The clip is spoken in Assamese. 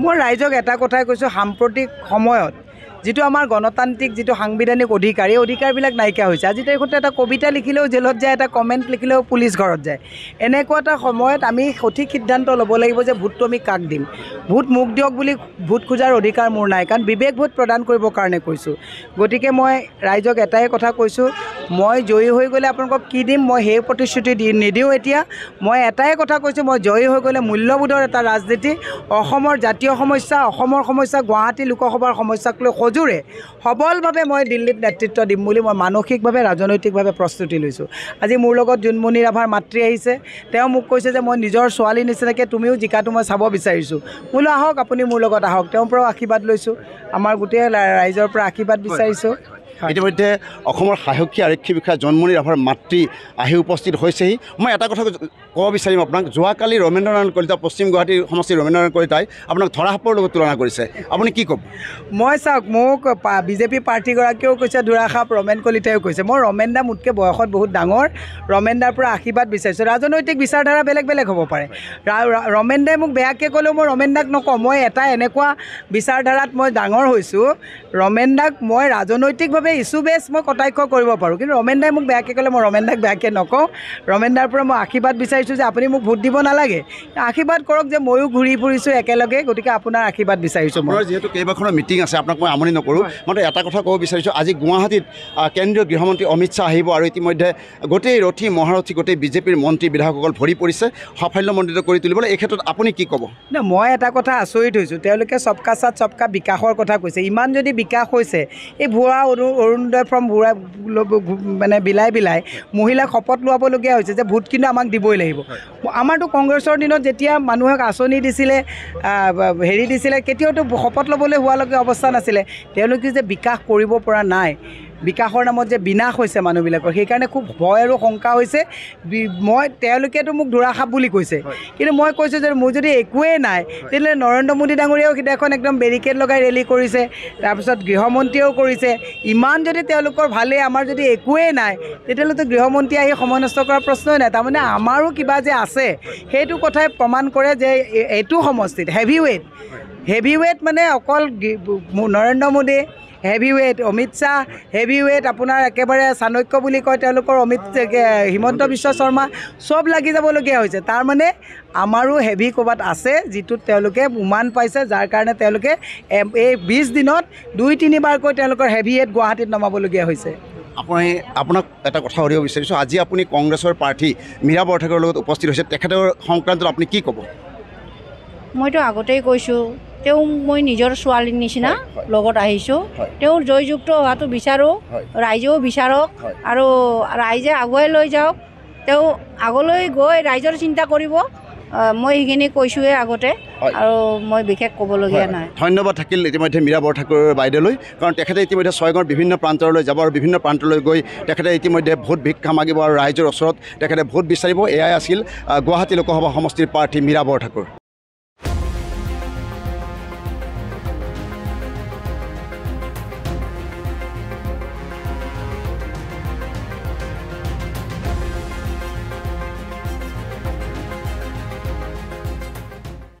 মই ৰাইজক এটা কথাই কৈছোঁ সাম্প্ৰতিক সময়ত যিটো আমাৰ গণতান্ত্ৰিক যিটো সাংবিধানিক অধিকাৰ এই অধিকাৰবিলাক নাইকিয়া হৈছে আজি তাৰিখতে এটা কবিতা লিখিলেও জেলত যায় এটা কমেণ্ট লিখিলেও পুলিচ ঘৰত যায় এনেকুৱা এটা সময়ত আমি সঠিক সিদ্ধান্ত ল'ব লাগিব যে ভোটটো আমি কাক দিম ভোট মোক দিয়ক বুলি ভোট খোজাৰ অধিকাৰ মোৰ নাই কাৰণ বিবেক ভোট প্ৰদান কৰিবৰ কাৰণে কৈছোঁ গতিকে মই ৰাইজক এটাই কথা কৈছোঁ মই জয়ী হৈ গ'লে আপোনালোকক কি দিম মই সেই প্ৰতিশ্ৰুতি দি নিদিওঁ এতিয়া মই এটাই কথা কৈছোঁ মই জয়ী হৈ গ'লে মূল্যবোধৰ এটা ৰাজনীতি অসমৰ জাতীয় সমস্যা অসমৰ সমস্যা গুৱাহাটী লোকসভাৰ সমস্যাক লৈ সজোৰে সবলভাৱে মই দিল্লীত নেতৃত্ব দিম বুলি মই মানসিকভাৱে ৰাজনৈতিকভাৱে প্ৰস্তুতি লৈছোঁ আজি মোৰ লগত জোনমণি ৰাভাৰ মাতৃ আহিছে তেওঁ মোক কৈছে যে মই নিজৰ ছোৱালীৰ নিচিনাকৈ তুমিও জিকাটো মই চাব বিচাৰিছোঁ বোলো আহক আপুনি মোৰ লগত আহক তেওঁৰ পৰাও আশীৰ্বাদ লৈছোঁ আমাৰ গোটেই ৰাইজৰ পৰা আশীৰ্বাদ বিচাৰিছোঁ ইতিমধ্যে অসমৰ সাহসী আৰক্ষী বিষয়া জন্মনি ৰাভাৰ মাতৃ আহি উপস্থিত হৈছেহি মই এটা কথা ক'ব বিচাৰিম আপোনাক যোৱাকালি ৰমেন্দ্ৰ নাৰায়ণ কলিতা পশ্চিম গুৱাহাটীৰ সমষ্টিৰ ৰমেন্দ্ৰ নাৰায়ণ কলিতাই আপোনাক ধৰাসাপৰ লগত তুলনা কৰিছে আপুনি কি ক'ব মই চাওক মোক বিজেপি প্ৰাৰ্থীগৰাকীয়েও কৈছে ধৰাসাপ ৰমেন কলিতায়ো কৈছে মই ৰমেন্দা মোতকৈ বয়সত বহুত ডাঙৰ ৰমেন্দাৰ পৰা আশীৰ্বাদ বিচাৰিছোঁ ৰাজনৈতিক বিচাৰধাৰা বেলেগ বেলেগ হ'ব পাৰে ৰমেন্দাই মোক বেয়াকৈ ক'লেও মই ৰমেন্দাক নকওঁ মই এটা এনেকুৱা বিচাৰধাৰাত মই ডাঙৰ হৈছোঁ ৰমেন্দাক মই ৰাজনৈতিকভাৱে মানে ইছু বেছ মই কটাক্ষ কৰিব পাৰোঁ কিন্তু ৰমেন দাই মোক বেয়াকৈ ক'লে মই ৰমেন দাক বেয়াকৈ নকওঁ ৰমেন দাৰ পৰা মই আশীৰ্বাদ বিচাৰিছোঁ যে আপুনি মোক ভোট দিব নালাগে আশীৰ্বাদ কৰক যে ময়ো ঘূৰি ফুৰিছোঁ একেলগে গতিকে আপোনাৰ আশীৰ্বাদ বিচাৰিছোঁ মই যিহেতু কেইবাখনো মিটিং আছে আপোনাক মই আমনি নকৰোঁ মই এটা কথা ক'ব বিচাৰিছোঁ আজি গুৱাহাটীত কেন্দ্ৰীয় গৃহমন্ত্ৰী অমিত শ্বাহ আহিব আৰু ইতিমধ্যে গোটেই ৰথী মহাৰথী গোটেই বিজেপিৰ মন্ত্ৰী বিধায়কসকল ভৰি পৰিছে সাফল্যমণ্ডিত কৰি তুলিবলৈ এই ক্ষেত্ৰত আপুনি কি ক'ব নে মই এটা কথা আচৰিত হৈছোঁ তেওঁলোকে চবকা চাত চবকা বিকাশৰ কথা কৈছে ইমান যদি বিকাশ হৈছে এই ভুৱা অনু অৰুণোদয় ফৰ্ম ঘূৰাই মানে বিলাই বিলাই মহিলাক শপত লোৱাবলগীয়া হৈছে যে ভোট কিন্তু আমাক দিবই লাগিব আমাৰতো কংগ্ৰেছৰ দিনত যেতিয়া মানুহক আঁচনি দিছিলে হেৰি দিছিলে কেতিয়াওতো শপত ল'বলৈ হোৱালৈকে অৱস্থা নাছিলে তেওঁলোকে যে বিকাশ কৰিব পৰা নাই বিকাশৰ নামত যে বিনাশ হৈছে মানুহবিলাকৰ সেইকাৰণে খুব ভয় আৰু শংকা হৈছে মই তেওঁলোকেতো মোক দুৰাশাপ বুলি কৈছে কিন্তু মই কৈছোঁ যে মোৰ যদি একোৱেই নাই তেতিয়াহ'লে নৰেন্দ্ৰ মোদী ডাঙৰীয়াও সেইদিনাখন একদম বেৰিকেড লগাই ৰেলী কৰিছে তাৰপিছত গৃহমন্ত্ৰীয়েও কৰিছে ইমান যদি তেওঁলোকৰ ভালেই আমাৰ যদি একোৱেই নাই তেতিয়াহ'লেতো গৃহমন্ত্ৰী আহি সময় নষ্ট কৰাৰ প্ৰশ্নই নাই তাৰমানে আমাৰো কিবা যে আছে সেইটো কথাই প্ৰমাণ কৰে যে এইটো সমষ্টিত হেভি ৱেইট হেভি ৱেইট মানে অকল নৰেন্দ্ৰ মোদীয়ে হেভিৱেট অমিত শ্বাহ হেভিৱেট আপোনাৰ একেবাৰে চাণক্য বুলি কয় তেওঁলোকৰ অমিত হিমন্ত বিশ্ব শৰ্মা চব লাগি যাবলগীয়া হৈছে তাৰমানে আমাৰো হেভি ক'ৰবাত আছে যিটোত তেওঁলোকে উমান পাইছে যাৰ কাৰণে তেওঁলোকে এই বিছ দিনত দুই তিনিবাৰকৈ তেওঁলোকৰ হেভিৱেট গুৱাহাটীত নমাবলগীয়া হৈছে আপুনি আপোনাক এটা কথা সুধিব বিচাৰিছোঁ আজি আপুনি কংগ্ৰেছৰ প্ৰাৰ্থী মীৰা বৰঠাকুৰৰ লগত উপস্থিত হৈছে তেখেতৰ সংক্ৰান্তত আপুনি কি ক'ব মইতো আগতেই কৈছোঁ তেওঁ মই নিজৰ ছোৱালীৰ নিচিনা লগত আহিছোঁ তেওঁৰ জয়যুক্ত হোৱাটো বিচাৰোঁ ৰাইজেও বিচাৰক আৰু ৰাইজে আগুৱাই লৈ যাওক তেওঁ আগলৈ গৈ ৰাইজৰ চিন্তা কৰিব মই সেইখিনি কৈছোঁৱে আগতে আৰু মই বিশেষ ক'বলগীয়া নাই ধন্যবাদ থাকিল ইতিমধ্যে মীৰা বৰঠাকুৰ বাইদেউলৈ কাৰণ তেখেতে ইতিমধ্যে ছয়গাঁৱৰ বিভিন্ন প্ৰান্তলৈ যাব আৰু বিভিন্ন প্ৰান্তলৈ গৈ তেখেতে ইতিমধ্যে ভোট ভিক্ষা মাগিব আৰু ৰাইজৰ ওচৰত তেখেতে ভোট বিচাৰিব এয়াই আছিল গুৱাহাটী লোকসভা সমষ্টিৰ প্ৰাৰ্থী মীৰা বৰঠাকুৰ